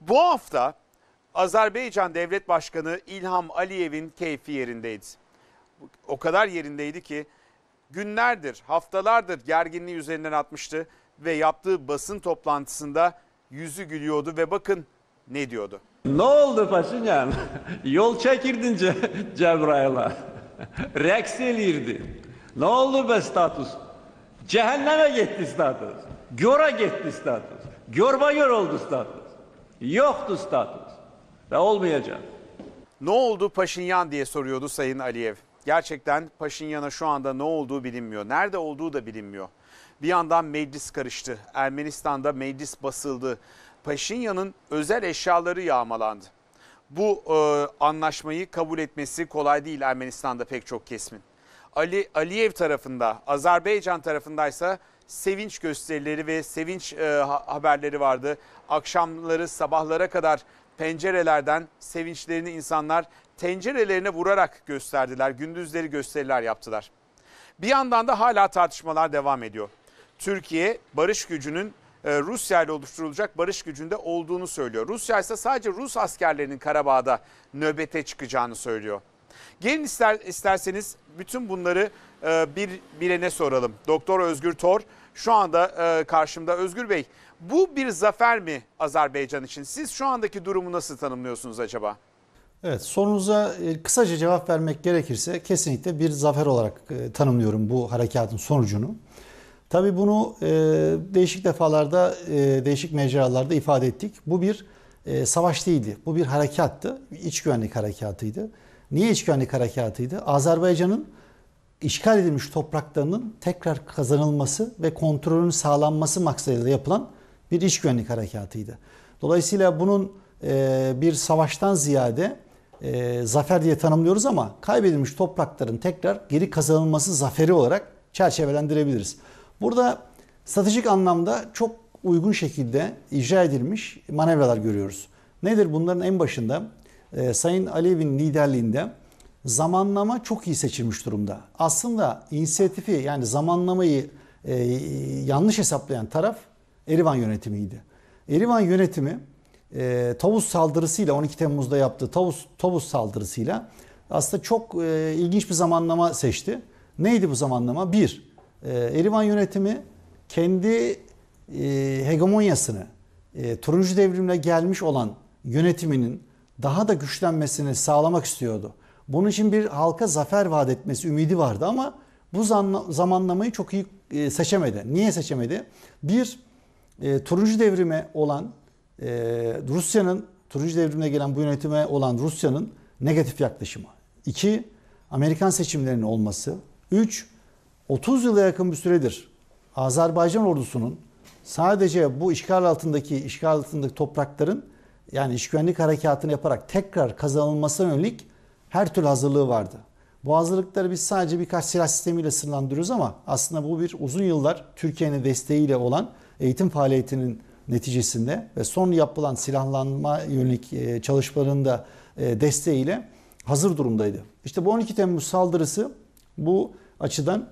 Bu hafta Azerbaycan Devlet Başkanı İlham Aliyev'in keyfi yerindeydi. O kadar yerindeydi ki günlerdir, haftalardır gerginliği üzerinden atmıştı ve yaptığı basın toplantısında yüzü gülüyordu ve bakın ne diyordu. Ne oldu Paşinyan? Yol çekirdin Ce Cebrail'a. Reks elirdi. Ne oldu be status? Cehenneme gitti status. Göra gitti status. Görba gör oldu status. Yoktu statüs ve olmayacak. Ne oldu Paşinyan diye soruyordu Sayın Aliyev. Gerçekten Paşinyan'a şu anda ne olduğu bilinmiyor. Nerede olduğu da bilinmiyor. Bir yandan meclis karıştı. Ermenistan'da meclis basıldı. Paşinyan'ın özel eşyaları yağmalandı. Bu e, anlaşmayı kabul etmesi kolay değil Ermenistan'da pek çok kesimin. Ali Aliyev tarafında, Azerbaycan tarafındaysa sevinç gösterileri ve sevinç e, haberleri vardı. Akşamları sabahlara kadar pencerelerden sevinçlerini insanlar tencerelerine vurarak gösterdiler. Gündüzleri gösteriler yaptılar. Bir yandan da hala tartışmalar devam ediyor. Türkiye barış gücünün e, Rusya ile oluşturulacak barış gücünde olduğunu söylüyor. Rusya ise sadece Rus askerlerinin Karabağ'da nöbete çıkacağını söylüyor. Gelin ister, isterseniz bütün bunları e, bir bilene soralım. Doktor Özgür Tor şu anda e, karşımda. Özgür Bey bu bir zafer mi Azerbaycan için? Siz şu andaki durumu nasıl tanımlıyorsunuz acaba? Evet sorunuza e, kısaca cevap vermek gerekirse kesinlikle bir zafer olarak e, tanımlıyorum bu harekatın sonucunu. Tabii bunu e, değişik defalarda, değişik mecralarda ifade ettik. Bu bir savaş değildi, bu bir harekattı, iç güvenlik harekatıydı. Niye iç güvenlik harekatıydı? Azerbaycan'ın işgal edilmiş topraklarının tekrar kazanılması ve kontrolün sağlanması maksadıyla yapılan bir iç güvenlik harekatıydı. Dolayısıyla bunun e, bir savaştan ziyade e, zafer diye tanımlıyoruz ama kaybedilmiş toprakların tekrar geri kazanılması zaferi olarak çerçevelendirebiliriz. Burada stratejik anlamda çok uygun şekilde icra edilmiş manevralar görüyoruz. Nedir bunların en başında? e, Sayın Aliyev'in liderliğinde zamanlama çok iyi seçilmiş durumda. Aslında inisiyatifi yani zamanlamayı e, yanlış hesaplayan taraf Erivan yönetimiydi. Erivan yönetimi e, Tavus saldırısıyla 12 Temmuz'da yaptığı Tavus Tavus saldırısıyla aslında çok e, ilginç bir zamanlama seçti. Neydi bu zamanlama? Bir, e, Erivan yönetimi kendi e, hegemonyasını e, turuncu devrimle gelmiş olan yönetiminin daha da güçlenmesini sağlamak istiyordu. Bunun için bir halka zafer vaat etmesi ümidi vardı ama bu zamanlamayı çok iyi e, seçemedi. Niye seçemedi? Bir, e, turuncu devrime olan e, Rusya'nın, turuncu devrimine gelen bu yönetime olan Rusya'nın negatif yaklaşımı. İki, Amerikan seçimlerinin olması. Üç, 30 yıla yakın bir süredir Azerbaycan ordusunun sadece bu işgal altındaki işgal altındaki toprakların yani iş güvenlik harekatını yaparak tekrar kazanılmasına yönelik her türlü hazırlığı vardı. Bu hazırlıkları biz sadece birkaç silah sistemiyle sınırlandırıyoruz ama aslında bu bir uzun yıllar Türkiye'nin desteğiyle olan eğitim faaliyetinin neticesinde ve son yapılan silahlanma yönelik e, çalışmaların da e, desteğiyle hazır durumdaydı. İşte bu 12 Temmuz saldırısı bu açıdan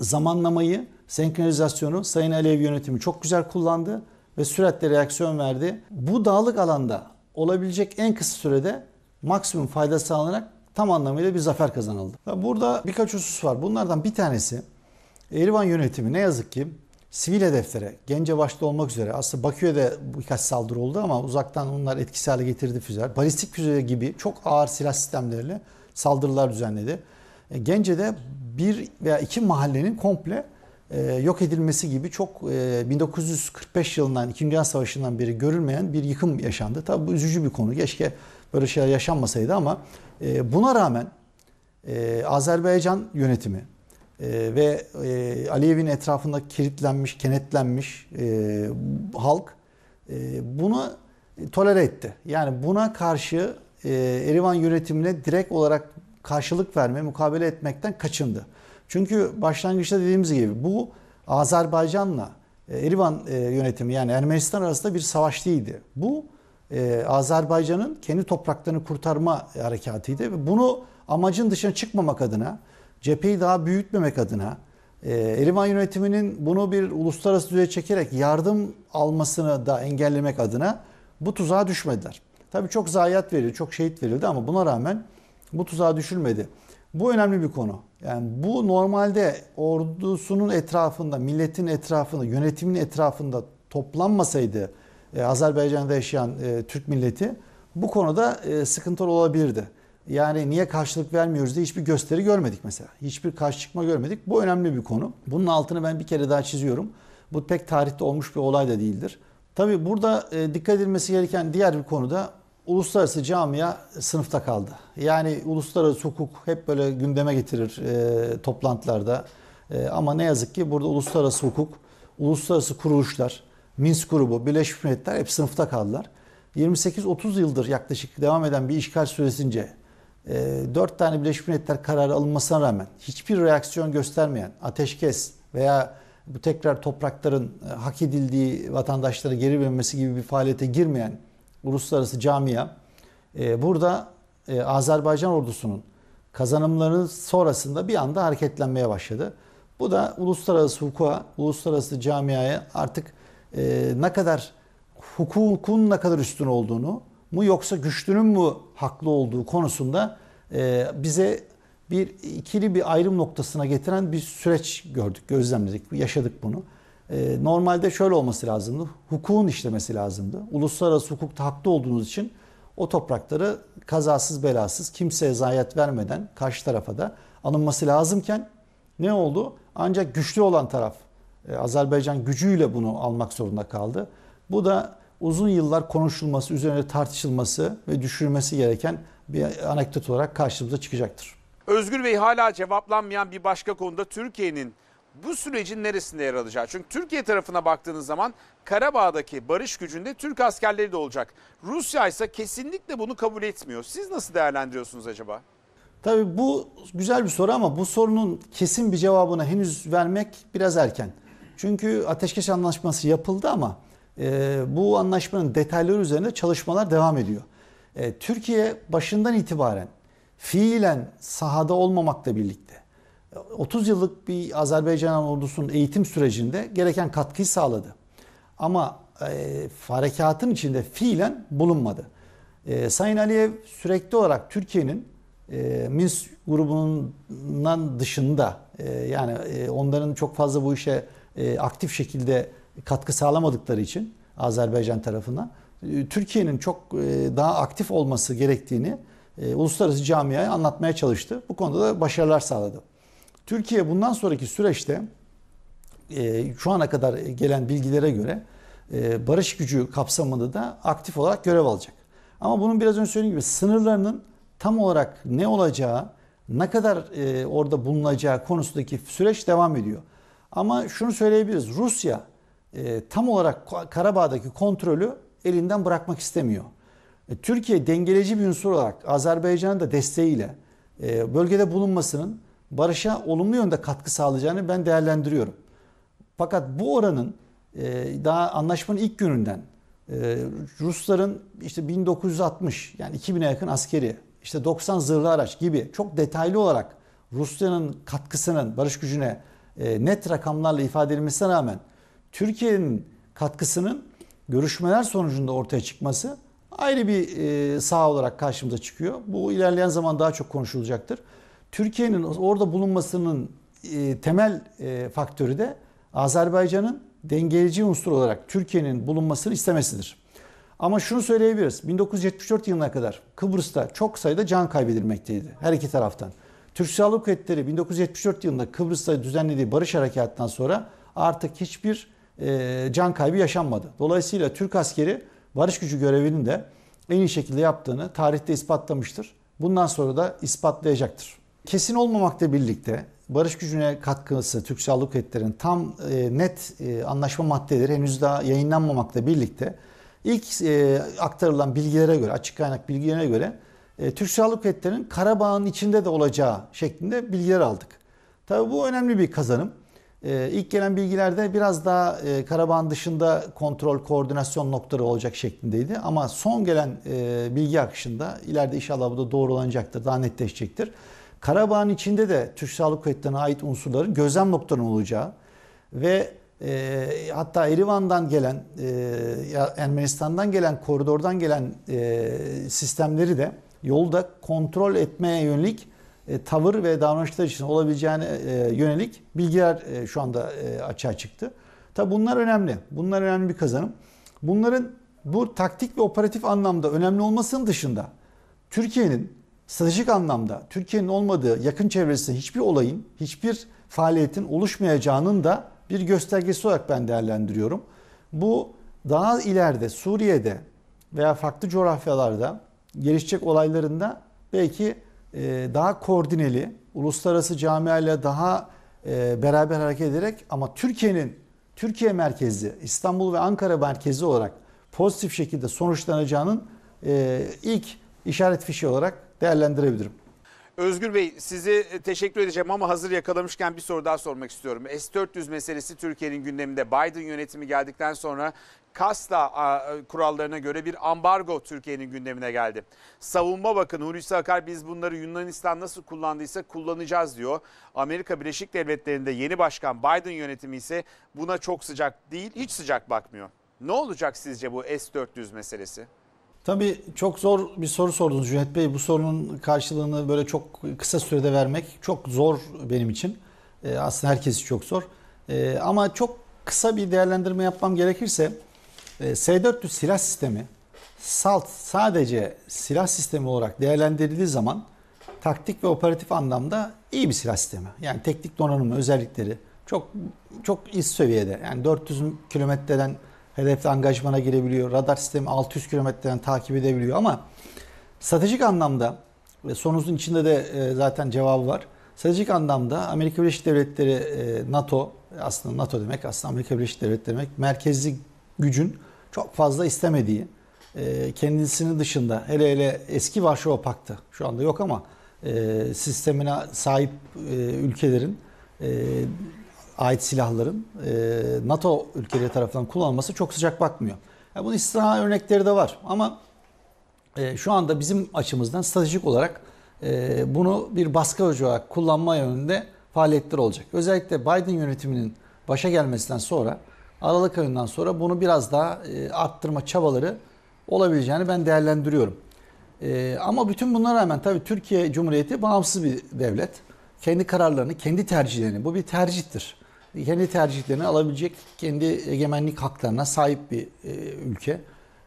zamanlamayı, senkronizasyonu Sayın Alev yönetimi çok güzel kullandı ve süratle reaksiyon verdi. Bu dağlık alanda olabilecek en kısa sürede maksimum fayda sağlanarak tam anlamıyla bir zafer kazanıldı. Burada birkaç husus var. Bunlardan bir tanesi Erivan yönetimi ne yazık ki sivil hedeflere, gence başta olmak üzere aslında Bakü'ye de birkaç saldırı oldu ama uzaktan onlar etkisiz hale getirdi füzeler. Balistik füze gibi çok ağır silah sistemleriyle saldırılar düzenledi. E, Gence'de bir veya iki mahallenin komple e, yok edilmesi gibi çok 1945 e, yılından, 2. Dünya Savaşı'ndan beri görülmeyen bir yıkım yaşandı. Tabi bu üzücü bir konu. Keşke böyle şeyler yaşanmasaydı ama e, buna rağmen Azerbaycan yönetimi ve Aliyev'in etrafında kilitlenmiş, kenetlenmiş halk bunu tolere etti. Yani buna karşı Erivan yönetimine direkt olarak karşılık verme, mukabele etmekten kaçındı. Çünkü başlangıçta dediğimiz gibi bu Azerbaycan'la e, Erivan e, yönetimi yani Ermenistan arasında bir savaş değildi. Bu e, Azerbaycan'ın kendi topraklarını kurtarma harekatıydı ve bunu amacın dışına çıkmamak adına, cepheyi daha büyütmemek adına Erivan yönetiminin bunu bir uluslararası düzeye çekerek yardım almasını da engellemek adına bu tuzağa düşmediler. Tabii çok zayiat verildi, çok şehit verildi ama buna rağmen bu tuzağa düşülmedi. Bu önemli bir konu. Yani bu normalde ordusunun etrafında, milletin etrafında, yönetimin etrafında toplanmasaydı e, Azerbaycan'da yaşayan e, Türk milleti bu konuda e, sıkıntılı olabilirdi. Yani niye karşılık vermiyoruz diye hiçbir gösteri görmedik mesela. Hiçbir karşı çıkma görmedik. Bu önemli bir konu. Bunun altını ben bir kere daha çiziyorum. Bu pek tarihte olmuş bir olay da değildir. Tabii burada e, dikkat edilmesi gereken diğer bir konu da uluslararası camia sınıfta kaldı. Yani uluslararası hukuk hep böyle gündeme getirir e, toplantılarda. E, ama ne yazık ki burada uluslararası hukuk, uluslararası kuruluşlar, Minsk grubu, Birleşmiş Milletler hep sınıfta kaldılar. 28-30 yıldır yaklaşık devam eden bir işgal süresince e, 4 tane Birleşmiş Milletler kararı alınmasına rağmen hiçbir reaksiyon göstermeyen ateşkes veya bu tekrar toprakların e, hak edildiği vatandaşlara geri verilmesi gibi bir faaliyete girmeyen uluslararası camia e, burada e, Azerbaycan ordusunun kazanımlarının sonrasında bir anda hareketlenmeye başladı. Bu da uluslararası hukuka, uluslararası camiaya artık e, ne kadar hukukun ne kadar üstün olduğunu mu yoksa güçlünün mü haklı olduğu konusunda e, bize bir ikili bir ayrım noktasına getiren bir süreç gördük, gözlemledik, yaşadık bunu. Ee, normalde şöyle olması lazımdı. Hukukun işlemesi lazımdı. Uluslararası hukukta haklı olduğunuz için o toprakları kazasız belasız kimseye zayiat vermeden karşı tarafa da alınması lazımken ne oldu? Ancak güçlü olan taraf e, Azerbaycan gücüyle bunu almak zorunda kaldı. Bu da uzun yıllar konuşulması, üzerine tartışılması ve düşünülmesi gereken bir anekdot olarak karşımıza çıkacaktır. Özgür Bey hala cevaplanmayan bir başka konuda Türkiye'nin bu sürecin neresinde yer alacağı. Çünkü Türkiye tarafına baktığınız zaman Karabağ'daki barış gücünde Türk askerleri de olacak. Rusya ise kesinlikle bunu kabul etmiyor. Siz nasıl değerlendiriyorsunuz acaba? Tabii bu güzel bir soru ama bu sorunun kesin bir cevabını henüz vermek biraz erken. Çünkü ateşkes anlaşması yapıldı ama e, bu anlaşmanın detayları üzerinde çalışmalar devam ediyor. E, Türkiye başından itibaren fiilen sahada olmamakla birlikte 30 yıllık bir Azerbaycan ordusunun eğitim sürecinde gereken katkıyı sağladı. Ama e, harekatın içinde fiilen bulunmadı. E, Sayın Aliyev sürekli olarak Türkiye'nin e, Minsk grubundan dışında e, yani e, onların çok fazla bu işe e, aktif şekilde katkı sağlamadıkları için Azerbaycan tarafından e, Türkiye'nin çok e, daha aktif olması gerektiğini e, uluslararası camiaya anlatmaya çalıştı. Bu konuda da başarılar sağladı. Türkiye bundan sonraki süreçte e, şu ana kadar gelen bilgilere göre e, barış gücü kapsamında da aktif olarak görev alacak. Ama bunun biraz önce söylediğim gibi sınırlarının tam olarak ne olacağı, ne kadar e, orada bulunacağı konusundaki süreç devam ediyor. Ama şunu söyleyebiliriz. Rusya tam olarak Karabağ'daki kontrolü elinden bırakmak istemiyor. Türkiye dengeleyici bir unsur olarak Azerbaycan'ın da desteğiyle bölgede bulunmasının barışa olumlu yönde katkı sağlayacağını ben değerlendiriyorum. Fakat bu oranın e, daha anlaşmanın ilk gününden e, Rusların işte 1960 yani 2000'e yakın askeri işte 90 zırhlı araç gibi çok detaylı olarak Rusya'nın katkısının barış gücüne e, net rakamlarla ifade edilmesine rağmen Türkiye'nin katkısının görüşmeler sonucunda ortaya çıkması ayrı bir sağ olarak karşımıza çıkıyor. Bu ilerleyen zaman daha çok konuşulacaktır. Türkiye'nin orada bulunmasının e, temel e, faktörü de Azerbaycan'ın dengeleyici unsur olarak Türkiye'nin bulunmasını istemesidir. Ama şunu söyleyebiliriz. 1974 yılına kadar Kıbrıs'ta çok sayıda can kaybedilmekteydi her iki taraftan. Türk Silahlı Kuvvetleri 1974 yılında Kıbrıs'ta düzenlediği barış harekatından sonra artık hiçbir e, can kaybı yaşanmadı. Dolayısıyla Türk askeri barış gücü görevinin de en iyi şekilde yaptığını tarihte ispatlamıştır. Bundan sonra da ispatlayacaktır kesin olmamakla birlikte barış gücüne katkısı Türksel Luketler'in tam e, net e, anlaşma maddeleri henüz daha yayınlanmamakla birlikte ilk e, aktarılan bilgilere göre, açık kaynak bilgilerine göre e, Türksel Luketler'in Karabağ'ın içinde de olacağı şeklinde bilgiler aldık. Tabi bu önemli bir kazanım. E, ilk gelen bilgilerde biraz daha e, Karabağ'ın dışında kontrol, koordinasyon noktaları olacak şeklindeydi. Ama son gelen e, bilgi akışında ileride inşallah bu da doğrulanacaktır, daha netleşecektir. Karabağ'ın içinde de Türk Silahlı Kuvvetleri'ne ait unsurların gözlem noktanın olacağı ve e, hatta Erivan'dan gelen, e, Ermenistan'dan gelen, koridordan gelen e, sistemleri de yolda kontrol etmeye yönelik e, tavır ve davranışlar için olabileceğine e, yönelik bilgiler e, şu anda e, açığa çıktı. Tabi bunlar önemli. Bunlar önemli bir kazanım. Bunların bu taktik ve operatif anlamda önemli olmasının dışında Türkiye'nin stratejik anlamda Türkiye'nin olmadığı yakın çevresinde hiçbir olayın, hiçbir faaliyetin oluşmayacağının da bir göstergesi olarak ben değerlendiriyorum. Bu daha ileride Suriye'de veya farklı coğrafyalarda gelişecek olaylarında belki e, daha koordineli, uluslararası camiayla daha e, beraber hareket ederek ama Türkiye'nin Türkiye merkezi, İstanbul ve Ankara merkezi olarak pozitif şekilde sonuçlanacağının e, ilk işaret fişi olarak değerlendirebilirim. Özgür Bey sizi e, teşekkür edeceğim ama hazır yakalamışken bir soru daha sormak istiyorum. S-400 meselesi Türkiye'nin gündeminde Biden yönetimi geldikten sonra Kasta e, kurallarına göre bir ambargo Türkiye'nin gündemine geldi. Savunma Bakanı Hulusi Akar biz bunları Yunanistan nasıl kullandıysa kullanacağız diyor. Amerika Birleşik Devletleri'nde yeni başkan Biden yönetimi ise buna çok sıcak değil hiç sıcak bakmıyor. Ne olacak sizce bu S-400 meselesi? Tabii çok zor bir soru sordunuz Cüneyt Bey. Bu sorunun karşılığını böyle çok kısa sürede vermek çok zor benim için. E, aslında herkes çok zor. E, ama çok kısa bir değerlendirme yapmam gerekirse e, S-400 silah sistemi SALT sadece silah sistemi olarak değerlendirildiği zaman taktik ve operatif anlamda iyi bir silah sistemi. Yani teknik donanımı, özellikleri çok çok iyi seviyede. Yani 400 kilometreden hedefte angajmana girebiliyor. Radar sistemi 600 kilometreden takip edebiliyor ama stratejik anlamda ve sonunuzun içinde de e, zaten cevabı var. Stratejik anlamda Amerika Birleşik Devletleri e, NATO aslında NATO demek aslında Amerika Birleşik Devletleri demek merkezli gücün çok fazla istemediği e, kendisini dışında hele hele eski Varşova Paktı şu anda yok ama sistemine sahip ülkelerin ait silahların e, NATO ülkeleri tarafından kullanılması çok sıcak bakmıyor. Yani bunun istisna örnekleri de var ama e, şu anda bizim açımızdan stratejik olarak e, bunu bir baskı olarak kullanma yönünde faaliyetler olacak. Özellikle Biden yönetiminin başa gelmesinden sonra Aralık ayından sonra bunu biraz daha e, arttırma çabaları olabileceğini ben değerlendiriyorum. E, ama bütün bunlara rağmen tabii Türkiye Cumhuriyeti bağımsız bir devlet. Kendi kararlarını, kendi tercihlerini, bu bir tercihtir kendi tercihlerini alabilecek kendi egemenlik haklarına sahip bir e, ülke.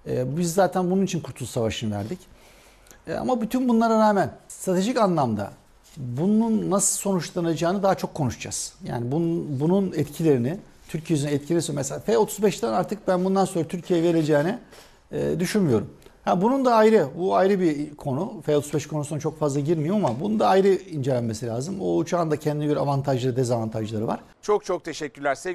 E, biz zaten bunun için Kurtuluş Savaşı'nı verdik. E, ama bütün bunlara rağmen stratejik anlamda bunun nasıl sonuçlanacağını daha çok konuşacağız. Yani bunun, bunun etkilerini, Türkiye'nin yüzüne etkileri mesela F-35'ten artık ben bundan sonra Türkiye'ye vereceğini e, düşünmüyorum. Ha, bunun da ayrı, bu ayrı bir konu. F-35 konusuna çok fazla girmiyorum ama bunun da ayrı incelenmesi lazım. O uçağın da kendine göre avantajları, dezavantajları var. Çok çok teşekkürler. Sevgili